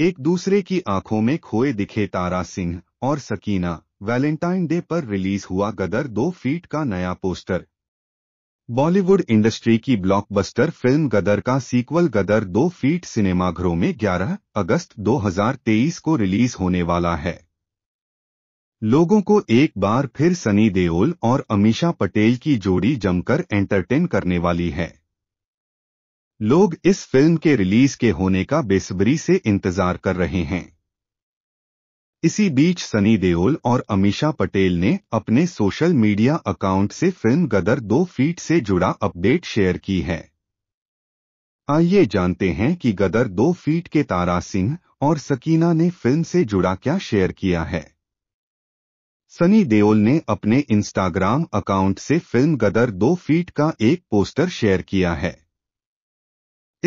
एक दूसरे की आंखों में खोए दिखे तारा सिंह और सकीना वैलेंटाइन डे पर रिलीज हुआ गदर दो फीट का नया पोस्टर बॉलीवुड इंडस्ट्री की ब्लॉकबस्टर फिल्म गदर का सीक्वल गदर दो फीट सिनेमाघरों में 11 अगस्त 2023 को रिलीज होने वाला है लोगों को एक बार फिर सनी देओल और अमीषा पटेल की जोड़ी जमकर एंटरटेन करने वाली है लोग इस फिल्म के रिलीज के होने का बेसब्री से इंतजार कर रहे हैं इसी बीच सनी देओल और अमीषा पटेल ने अपने सोशल मीडिया अकाउंट से फिल्म गदर दो फीट से जुड़ा अपडेट शेयर की है आइए जानते हैं कि गदर दो फीट के तारा सिंह और सकीना ने फिल्म से जुड़ा क्या शेयर किया है सनी देओल ने अपने इंस्टाग्राम अकाउंट से फिल्म गदर दो फीट का एक पोस्टर शेयर किया है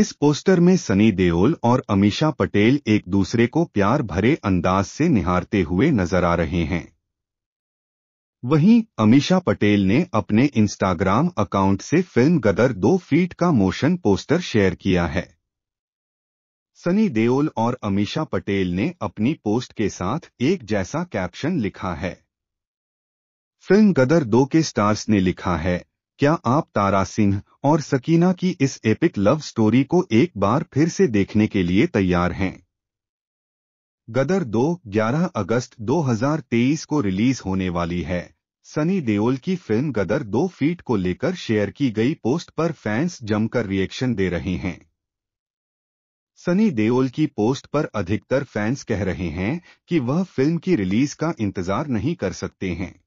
इस पोस्टर में सनी देओल और अमीषा पटेल एक दूसरे को प्यार भरे अंदाज से निहारते हुए नजर आ रहे हैं वहीं अमीषा पटेल ने अपने इंस्टाग्राम अकाउंट से फिल्म गदर दो फीट का मोशन पोस्टर शेयर किया है सनी देओल और अमीषा पटेल ने अपनी पोस्ट के साथ एक जैसा कैप्शन लिखा है फिल्म गदर दो के स्टार्स ने लिखा है क्या आप तारा सिंह और सकीना की इस एपिक लव स्टोरी को एक बार फिर से देखने के लिए तैयार हैं गदर 2 11 अगस्त 2023 को रिलीज होने वाली है सनी देओल की फिल्म गदर 2 फीट को लेकर शेयर की गई पोस्ट पर फैंस जमकर रिएक्शन दे रहे हैं सनी देओल की पोस्ट पर अधिकतर फैंस कह रहे हैं कि वह फिल्म की रिलीज का इंतजार नहीं कर सकते हैं